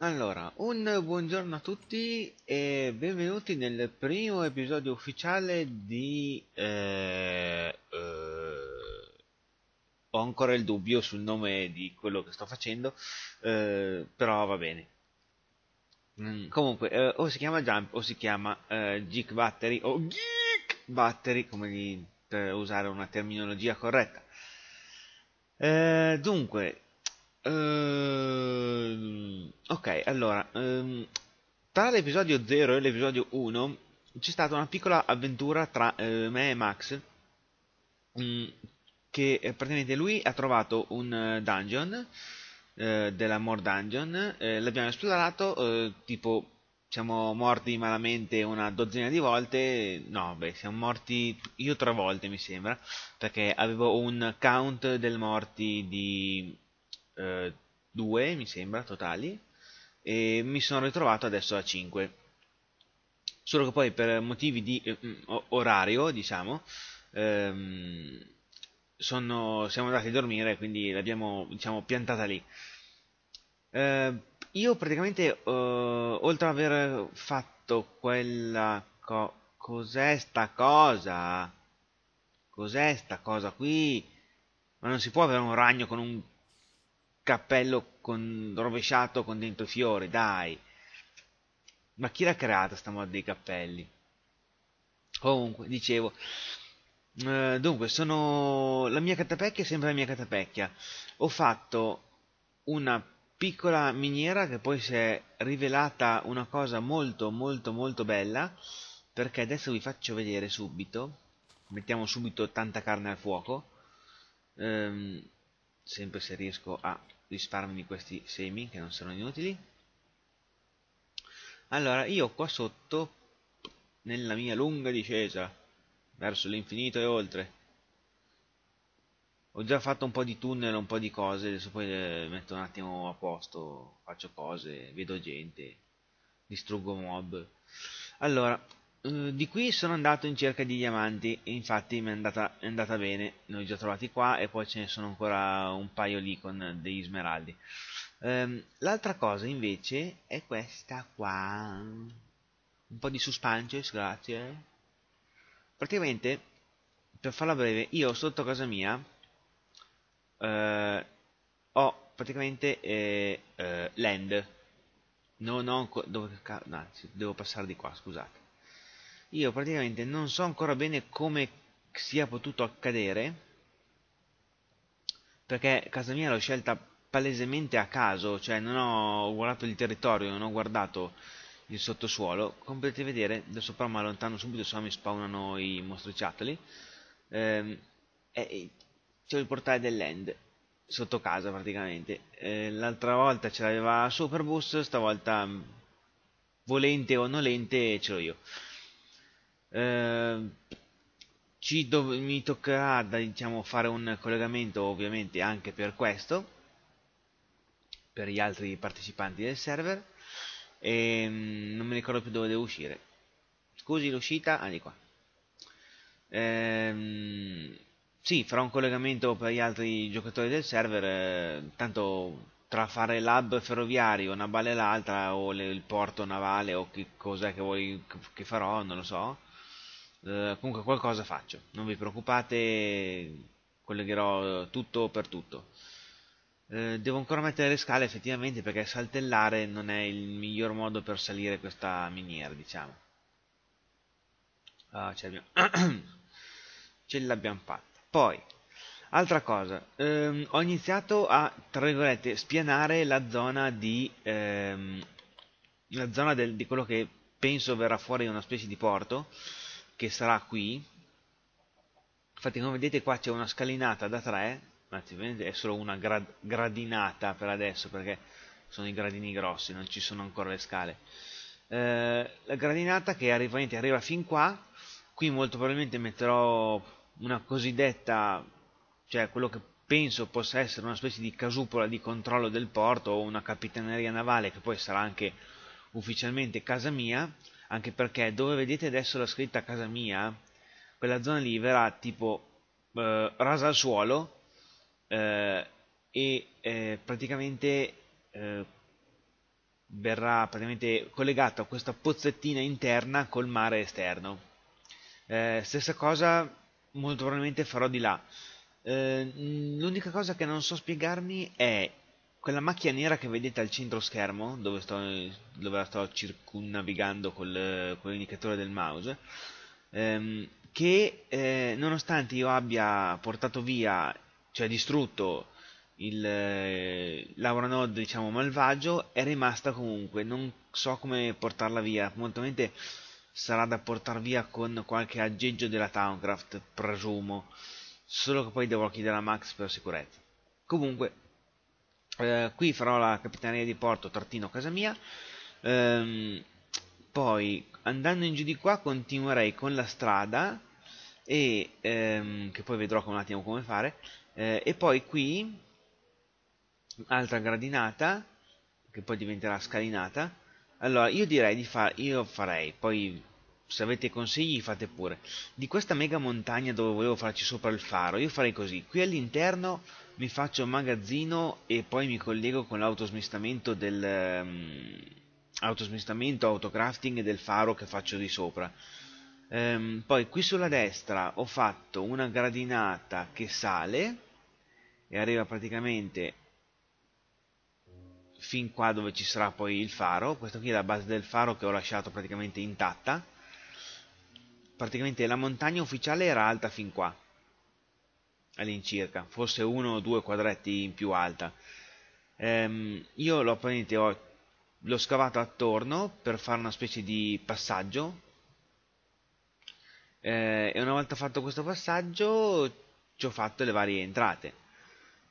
Allora, un buongiorno a tutti e benvenuti nel primo episodio ufficiale di... Eh, eh, ho ancora il dubbio sul nome di quello che sto facendo, eh, però va bene. Mm, comunque, eh, o si chiama Jump o si chiama eh, Geek Battery o Geek Battery, come di, per usare una terminologia corretta. Eh, dunque, Uh, ok, allora, um, tra l'episodio 0 e l'episodio 1 c'è stata una piccola avventura tra uh, me e Max, um, che eh, praticamente lui ha trovato un eh, dungeon, uh, della More Dungeon, l'abbiamo esplorato, tipo siamo morti malamente una dozzina di volte, no, beh, siamo morti io tre volte mi sembra, perché avevo un count del morti di eh, due, mi sembra, totali, e mi sono ritrovato adesso a 5. Solo che poi per motivi di eh, mm, orario, diciamo, ehm, sono, siamo andati a dormire, quindi l'abbiamo diciamo, piantata lì. Eh, io praticamente, eh, oltre ad aver fatto quella... Co cos'è sta cosa? Cos'è sta cosa qui? Ma non si può avere un ragno con un cappello con, rovesciato con dentro i fiori, dai. Ma chi l'ha creata sta moda dei cappelli? Comunque, dicevo, eh, dunque, sono la mia catapecchia è sempre la mia catapecchia. Ho fatto una piccola miniera che poi si è rivelata una cosa molto molto molto bella, perché adesso vi faccio vedere subito. Mettiamo subito tanta carne al fuoco. Ehm, sempre se riesco a risparmi questi semi che non saranno inutili allora io qua sotto nella mia lunga discesa verso l'infinito e oltre ho già fatto un po' di tunnel un po' di cose adesso poi le eh, metto un attimo a posto faccio cose vedo gente distruggo mob allora eh, di qui sono andato in cerca di diamanti e infatti mi è andata, è andata bene ne ho già trovati qua e poi ce ne sono ancora un paio lì con degli smeraldi um, l'altra cosa invece è questa qua un po' di suspense grazie praticamente per farla breve io sotto casa mia uh, ho praticamente eh, eh, land non ho ancora dove, no, devo passare di qua scusate io praticamente non so ancora bene come sia potuto accadere perché casa mia l'ho scelta palesemente a caso cioè non ho guardato il territorio non ho guardato il sottosuolo come potete vedere adesso però mi allontano subito se no mi spawnano i mostriciattoli ehm, c'è il portale dell'end sotto casa praticamente eh, l'altra volta ce l'aveva Superbus stavolta volente o nolente ce l'ho io eh, dov- mi toccherà da, diciamo, fare un collegamento ovviamente anche per questo, per gli altri partecipanti del server, e ehm, non mi ricordo più dove devo uscire. Scusi l'uscita, ah di qua. Ehm, sì, farò un collegamento per gli altri giocatori del server, eh, tanto tra fare l'hub ferroviario, una balla e l'altra, o le, il porto navale, o che cos'è che, che farò, non lo so. Eh, comunque qualcosa faccio, non vi preoccupate, collegherò tutto per tutto. Eh, devo ancora mettere le scale effettivamente perché saltellare non è il miglior modo per salire questa miniera, diciamo. Ah, ce l'abbiamo. ce l'abbiamo fatta. Poi, altra cosa, ehm, ho iniziato a, tra virgolette, spianare la zona di... Ehm, la zona del, di quello che penso verrà fuori una specie di porto che sarà qui, infatti come vedete qua c'è una scalinata da 3, anzi è solo una gradinata per adesso perché sono i gradini grossi, non ci sono ancora le scale. Eh, la gradinata che arriva, arriva fin qua, qui molto probabilmente metterò una cosiddetta, cioè quello che penso possa essere una specie di casupola di controllo del porto o una capitaneria navale che poi sarà anche ufficialmente casa mia anche perché dove vedete adesso la scritta casa mia, quella zona lì verrà tipo eh, rasa al suolo eh, e eh, praticamente eh, verrà praticamente collegato a questa pozzettina interna col mare esterno. Eh, stessa cosa molto probabilmente farò di là. Eh, l'unica cosa che non so spiegarmi è quella macchia nera che vedete al centro schermo, dove, sto, dove la sto circunnavigando col, con l'indicatore del mouse, ehm, che eh, nonostante io abbia portato via, cioè distrutto il eh, Lauranod diciamo malvagio, è rimasta comunque, non so come portarla via, molto probabilmente sarà da portar via con qualche aggeggio della Towncraft, presumo, solo che poi devo chiedere a Max per sicurezza. Comunque, eh, qui farò la capitaneria di porto trattino casa mia. Ehm, poi andando in giù di qua continuerei con la strada e ehm, che poi vedrò un attimo come fare. Eh, e poi qui altra gradinata che poi diventerà scalinata. Allora, io direi di fare, io farei, poi se avete consigli fate pure di questa mega montagna dove volevo farci sopra il faro io farei così qui all'interno mi faccio un magazzino e poi mi collego con l'autosmistamento del um, autosmistamento autocrafting del faro che faccio di sopra um, poi qui sulla destra ho fatto una gradinata che sale e arriva praticamente fin qua dove ci sarà poi il faro questa qui è la base del faro che ho lasciato praticamente intatta praticamente la montagna ufficiale era alta fin qua, all'incirca, forse uno o due quadretti in più alta. Ehm, io l'ho, ho, l'ho scavato attorno per fare una specie di passaggio eh, e una volta fatto questo passaggio ci ho fatto le varie entrate.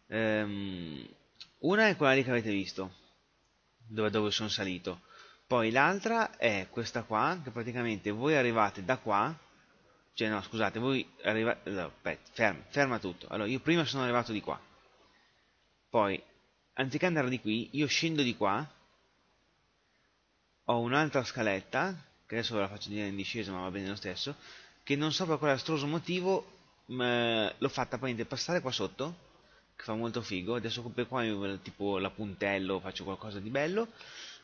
Ehm, una è quella lì che avete visto, dove, dove sono salito poi l'altra è questa qua, che praticamente voi arrivate da qua, cioè no scusate, voi arrivate, no, ferma, ferma tutto, allora io prima sono arrivato di qua, poi anziché andare di qui, io scendo di qua, ho un'altra scaletta, che adesso ve la faccio dire in discesa ma va bene lo stesso, che non so per quale astroso motivo l'ho fatta praticamente passare qua sotto, che fa molto figo, adesso per qua io tipo la puntello, faccio qualcosa di bello,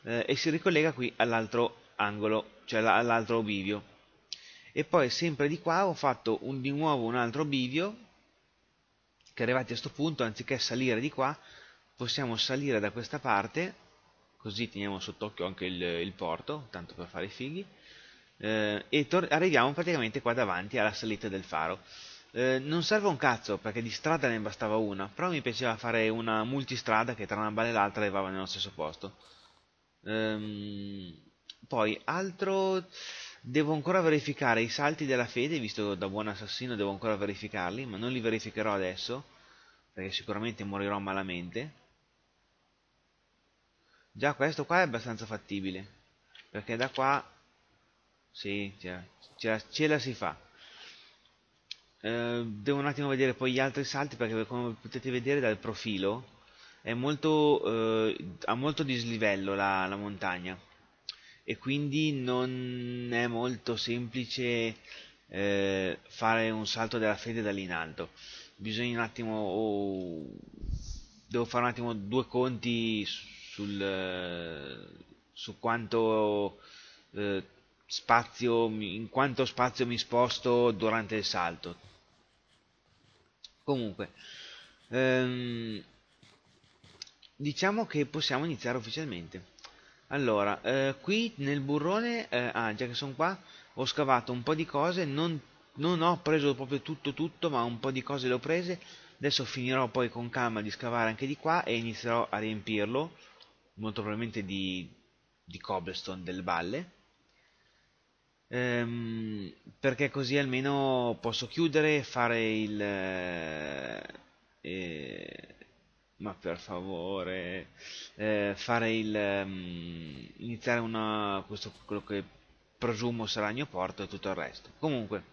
eh, e si ricollega qui all'altro angolo, cioè all'altro bivio. E poi sempre di qua ho fatto un, di nuovo un altro bivio, che arrivati a questo punto, anziché salire di qua, possiamo salire da questa parte, così teniamo sott'occhio anche il, il, porto, tanto per fare i fighi, eh, e arriviamo praticamente qua davanti alla salita del faro. Eh, non serve un cazzo perché di strada ne bastava una, però mi piaceva fare una multistrada che tra una balla e l'altra arrivava nello stesso posto. Ehm, poi altro devo ancora verificare i salti della fede, visto da buon assassino devo ancora verificarli, ma non li verificherò adesso, perché sicuramente morirò malamente. Già questo qua è abbastanza fattibile, perché da qua sì, ce la, ce ce la si fa. Eh, devo un attimo vedere poi gli altri salti, perché come potete vedere dal profilo è molto, eh, ha molto dislivello la, la, montagna e quindi non è molto semplice eh, fare un salto della fede da lì in alto. Bisogna un attimo, oh, devo fare un attimo due conti sul, su quanto eh, spazio, in quanto spazio mi sposto durante il salto. Comunque, ehm, diciamo che possiamo iniziare ufficialmente. Allora, eh, qui nel burrone, eh, ah già che sono qua, ho scavato un po' di cose, non, non, ho preso proprio tutto tutto, ma un po' di cose le ho prese. Adesso finirò poi con calma di scavare anche di qua e inizierò a riempirlo, molto probabilmente di, di cobblestone del valle Ehm, perché così almeno posso chiudere, fare il... Eh, ma per favore, eh, fare il, um, iniziare una, questo, quello che presumo sarà il mio porto e tutto il resto. Comunque,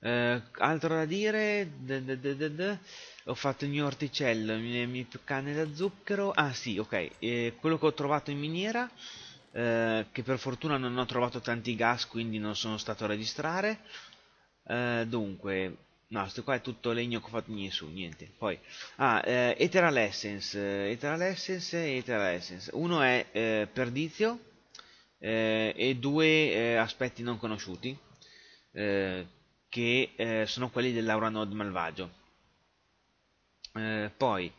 eh, altro da dire, de de de ho fatto il mio orticello, le mie, mie canne da zucchero, ah sì, ok, eh, quello che ho trovato in miniera, eh, che per fortuna non ho trovato tanti gas, quindi non sono stato a registrare, eh, dunque, No, questo qua è tutto legno che ho fatto in su, niente. Poi, ah, eh, Ethereal Essence, eh, Eteral Essence e Ethereal Essence. Uno è eh, perdizio eh, e due eh, aspetti non conosciuti, eh, che sono quelli dell'Auranod malvagio. poi,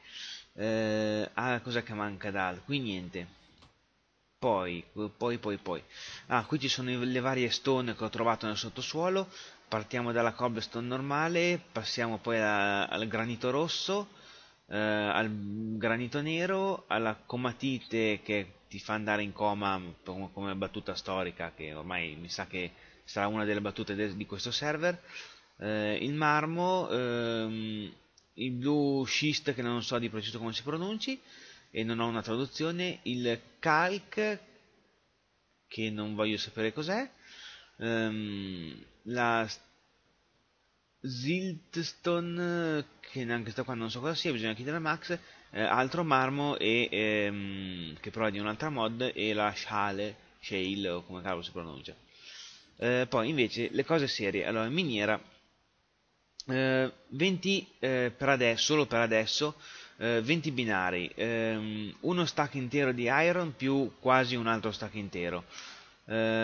ah, cosa che manca dal? Qui niente. Poi, poi, poi, poi. Ah, qui ci sono le varie stone che ho trovato nel sottosuolo partiamo dalla cobblestone normale, passiamo poi a, al granito rosso, eh, al granito nero, alla comatite che ti fa andare in coma come, battuta storica, che ormai mi sa che sarà una delle battute de di questo server, eh, il marmo, ehm, il blu schist che non so di preciso come si pronunci e non ho una traduzione, il calc che non voglio sapere cos'è, ehm, la Ziltstone, che neanche sta qua non so cosa sia, bisogna chiedere a Max, eh, altro marmo e, ehm, che prova di un'altra mod e la Shale, Shale o come cavolo si pronuncia. Eh, poi invece le cose serie, allora in miniera eh, 20 eh, per adesso, solo per adesso, 20 eh, binari, ehm, uno stack intero di iron più quasi un altro stack intero.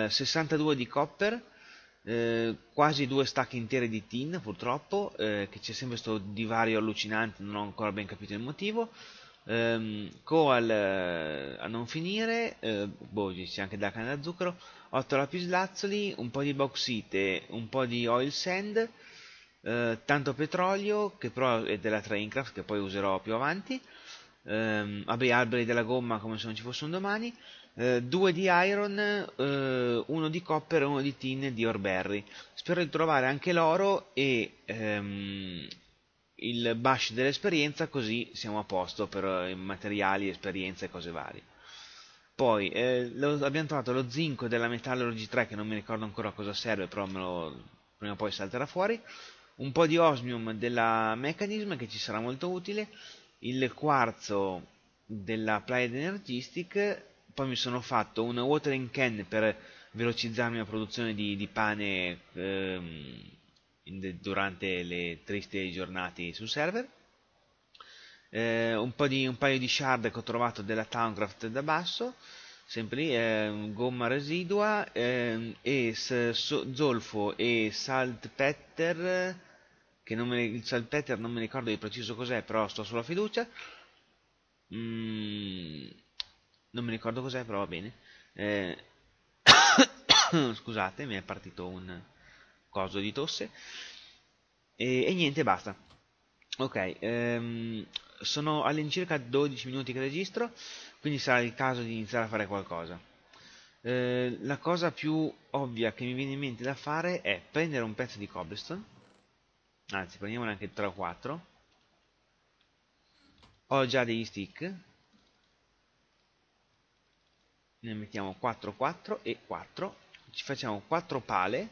62 eh, di copper, eh, quasi due stacche intere di tin purtroppo, eh, che c'è sempre questo divario allucinante, non ho ancora ben capito il motivo. Um, coal eh, a non finire, eh, boh, c'è anche da canna da zucchero, 8 lapislazzoli, un po' di bauxite, un po' di oil sand, eh, tanto petrolio, che però è della Traincraft, che poi userò più avanti, um, vabbè, alberi della gomma come se non ci fossero domani, eh, due di Iron, eh, uno di Copper e uno di Tin e di Orberry. Spero di trovare anche l'oro e ehm, il bash dell'esperienza, così siamo a posto per eh, materiali, esperienze e cose varie. Poi eh, lo, abbiamo trovato lo zinco della Metallurgy 3 che non mi ricordo ancora cosa serve, però lo, prima o poi salterà fuori. Un po' di osmium della Mechanism che ci sarà molto utile. Il quarzo della Applied Energistic poi mi sono fatto un watering can per velocizzarmi la produzione di, di pane ehm, in, durante le triste giornate su server. Eh, un, di, un, paio di shard che ho trovato della Towncraft da basso, sempre lì, eh, gomma residua, eh, e so, zolfo e saltpetter, che non me, il saltpetter non mi ricordo di preciso cos'è, però sto sulla fiducia. Mm, non mi ricordo cos'è però va bene eh, scusate mi è partito un coso di tosse e, e niente basta ok ehm, sono all'incirca 12 minuti che registro quindi sarà il caso di iniziare a fare qualcosa eh, la cosa più ovvia che mi viene in mente da fare è prendere un pezzo di cobblestone anzi prendiamone anche 3 o 4 ho già degli stick ne mettiamo 4, 4 e 4, ci facciamo 4 pale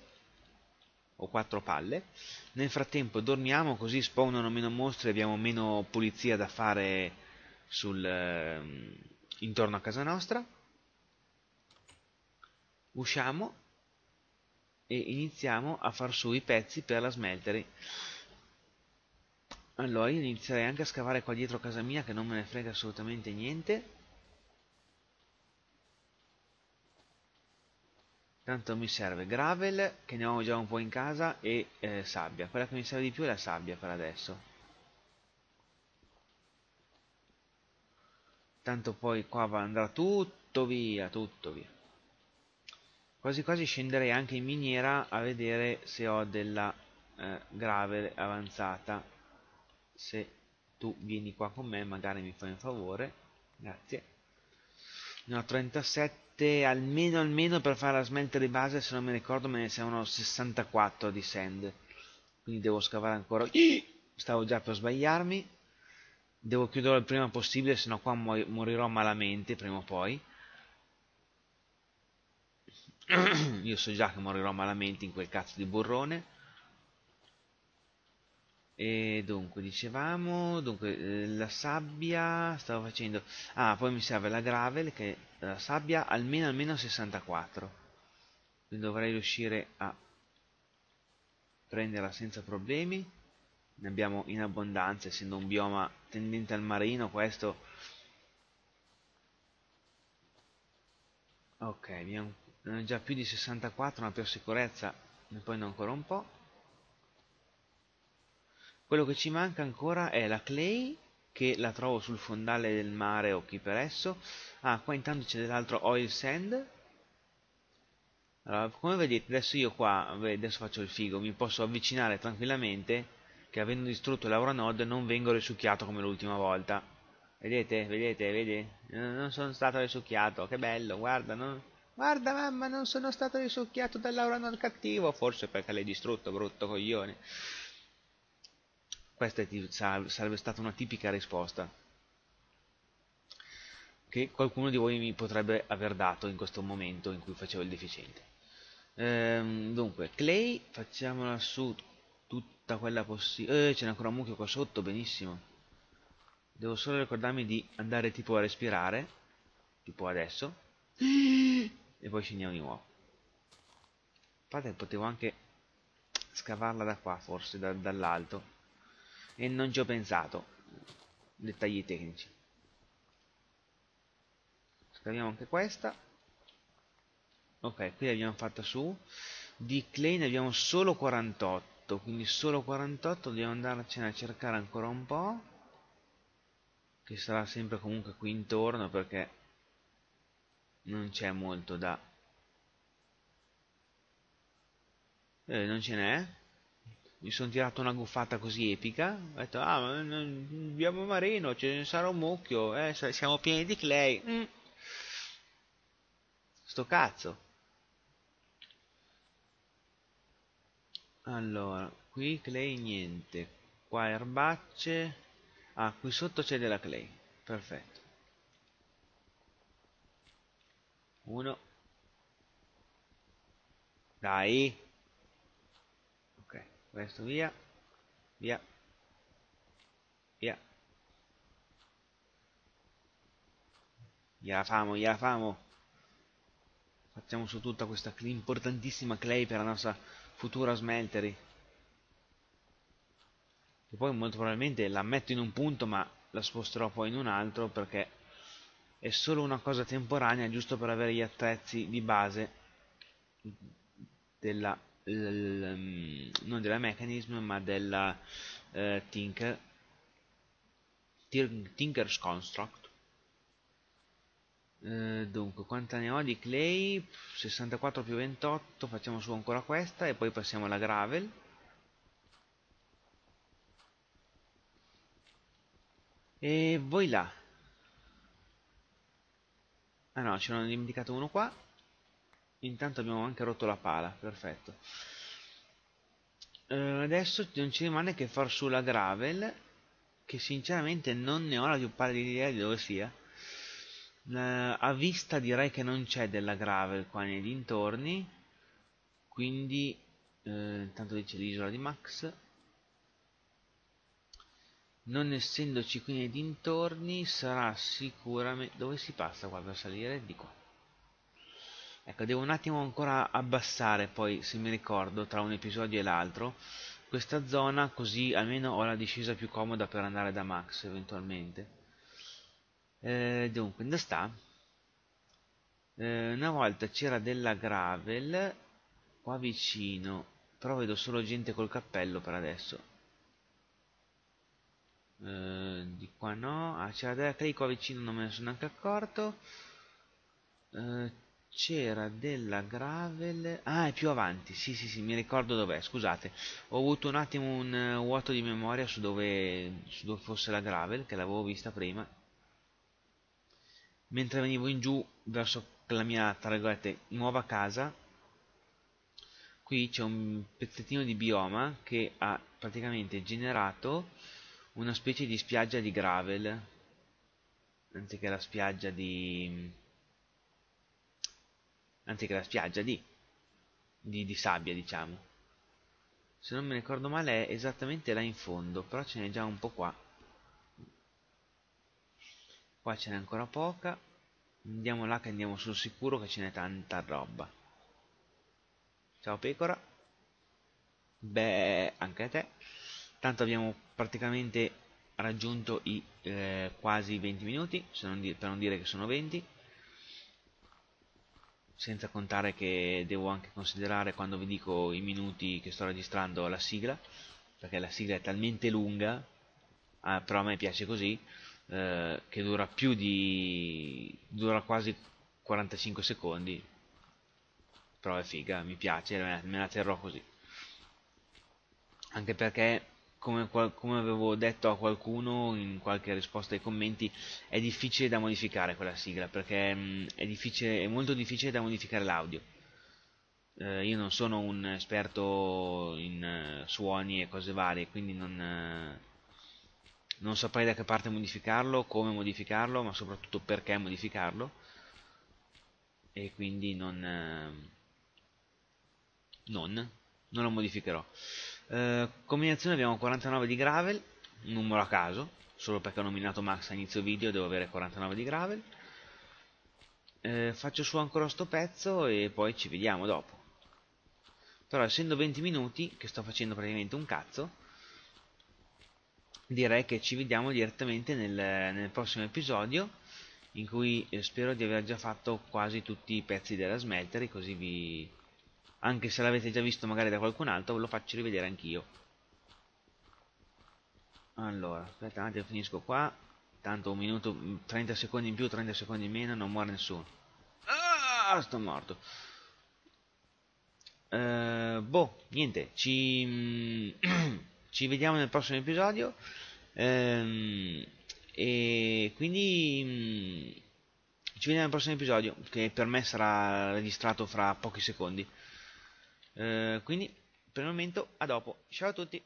o 4 palle, nel frattempo dormiamo così spawnano meno mostri e abbiamo meno pulizia da fare sul, eh, intorno a casa nostra, usciamo e iniziamo a far su i pezzi per la smeltery. Allora io inizierei anche a scavare qua dietro casa mia che non me ne frega assolutamente niente. tanto mi serve gravel che ne ho già un po' in casa e eh, sabbia quella che mi serve di più è la sabbia per adesso tanto poi qua andrà tutto via tutto via quasi quasi scenderei anche in miniera a vedere se ho della eh, gravel avanzata se tu vieni qua con me magari mi fai un favore grazie ne ho 37 sette almeno almeno per fare la smelta di base se non mi ricordo me ne servono 64 di sand quindi devo scavare ancora stavo già per sbagliarmi devo chiuderlo il prima possibile sennò qua morirò malamente prima o poi io so già che morirò malamente in quel cazzo di burrone e dunque, dicevamo, dunque, eh, la sabbia, stavo facendo, ah, poi mi serve la gravel, che la sabbia almeno almeno 64, quindi dovrei riuscire a prenderla senza problemi, ne abbiamo in abbondanza, essendo un bioma tendente al marino, questo... Ok, abbiamo già più di 64, ma per sicurezza ne poi ancora un po'. Quello che ci manca ancora è la clay, che la trovo sul fondale del mare o chi per esso. Ah, qua intanto c'è dell'altro oil sand. Allora, come vedete, adesso io qua, adesso faccio il figo, mi posso avvicinare tranquillamente, che avendo distrutto l'auranod non vengo risucchiato come l'ultima volta. Vedete, vedete, vedete? Non sono stato risucchiato, che bello, guarda, non... Guarda mamma, non sono stato risucchiato dall'auranod cattivo, forse perché l'hai distrutto, brutto coglione. Questa sarebbe stata una tipica risposta che qualcuno di voi mi potrebbe aver dato in questo momento in cui facevo il deficiente. Ehm, dunque, Clay, facciamola su tutta quella possibile. Eh, ce n'è ancora un mucchio qua sotto, benissimo. Devo solo ricordarmi di andare tipo a respirare, tipo adesso. E poi scendiamo di nuovo. Infatti potevo anche scavarla da qua, forse, da, dall'alto e non ci ho pensato dettagli tecnici scriviamo anche questa ok qui l'abbiamo fatta su di clay ne abbiamo solo 48 quindi solo 48 dobbiamo andarcene a cercare ancora un po' che sarà sempre comunque qui intorno perché non c'è molto da eh, non ce n'è mi sono tirato una guffata così epica, ho detto, ah, ma abbiamo Marino, ce ne sarà un mucchio, eh, siamo pieni di clay. Mm. Sto cazzo. Allora, qui clay niente, qua erbacce, ah, qui sotto c'è della clay, perfetto. Uno. Dai questo via, via, via. Gliela famo, gliela famo. Facciamo su tutta questa importantissima clay per la nostra futura smeltery. Che poi molto probabilmente la metto in un punto ma la sposterò poi in un altro perché è solo una cosa temporanea giusto per avere gli attrezzi di base della Mm, non della Mechanism ma della eh, Tinker Tinker's Construct eh, dunque quanta ne ho di clay 64 più 28 facciamo su ancora questa e poi passiamo alla gravel e voi là ah no ce n'ho dimenticato uno qua Intanto abbiamo anche rotto la pala, perfetto. Eh, adesso non ci rimane che far sulla gravel, che sinceramente non ne ho la più pallida idea di dove sia. Eh, a vista direi che non c'è della gravel qua nei dintorni, quindi eh, intanto dice l'isola di Max. Non essendoci qui nei dintorni sarà sicuramente... Dove si passa qua per salire? Di qua Ecco, devo un attimo ancora abbassare poi, se mi ricordo, tra un episodio e l'altro, questa zona così almeno ho la discesa più comoda per andare da Max eventualmente. Eh, dunque, da sta? Eh, una volta c'era della gravel qua vicino, però vedo solo gente col cappello per adesso. Uh, di qua no ah c'era della Clay qua vicino non me ne sono neanche accorto uh, c'era della gravel ah è più avanti sì sì sì mi ricordo dov'è scusate ho avuto un attimo un eh, vuoto di memoria su dove, su dove fosse la gravel che l'avevo vista prima mentre venivo in giù verso la mia tra virgolette nuova casa qui c'è un pezzettino di bioma che ha praticamente generato una specie di spiaggia di gravel anziché la spiaggia di anziché la spiaggia lì, di, di sabbia diciamo. Se non mi ricordo male è esattamente là in fondo, però ce n'è già un po' qua. Qua ce n'è ancora poca, andiamo là che andiamo sul sicuro che ce n'è tanta roba. Ciao pecora. Beh, anche a te. Tanto abbiamo praticamente raggiunto i eh, quasi 20 minuti, non per non dire che sono 20 senza contare che devo anche considerare quando vi dico i minuti che sto registrando la sigla, perché la sigla è talmente lunga, ah, però a me piace così, eh, che dura più di... dura quasi 45 secondi, però è figa, mi piace, me la terrò così. Anche perché come, come, avevo detto a qualcuno in qualche risposta ai commenti, è difficile da modificare quella sigla perché mh, è, è, molto difficile da modificare l'audio. Eh, io non sono un esperto in uh, suoni e cose varie, quindi non, uh, non, saprei da che parte modificarlo, come modificarlo, ma soprattutto perché modificarlo. E quindi non, uh, non, non lo modificherò. Eh, combinazione abbiamo 49 di gravel, numero a caso, solo perché ho nominato Max a inizio video devo avere 49 di gravel. Eh, faccio su ancora sto pezzo e poi ci vediamo dopo. Però essendo 20 minuti, che sto facendo praticamente un cazzo, direi che ci vediamo direttamente nel, nel prossimo episodio, in cui eh, spero di aver già fatto quasi tutti i pezzi della smeltery, così vi, anche se l'avete già visto magari da qualcun altro, ve lo faccio rivedere anch'io. Allora, aspetta un attimo, finisco qua. Tanto un minuto, 30 secondi in più, 30 secondi in meno, non muore nessuno. Ah, sto morto. Uh, boh, niente, ci, mm, ci, vediamo nel prossimo episodio. Um, e quindi mm, ci vediamo nel prossimo episodio, che per me sarà registrato fra pochi secondi. Eh, quindi per il momento a dopo. Ciao a tutti.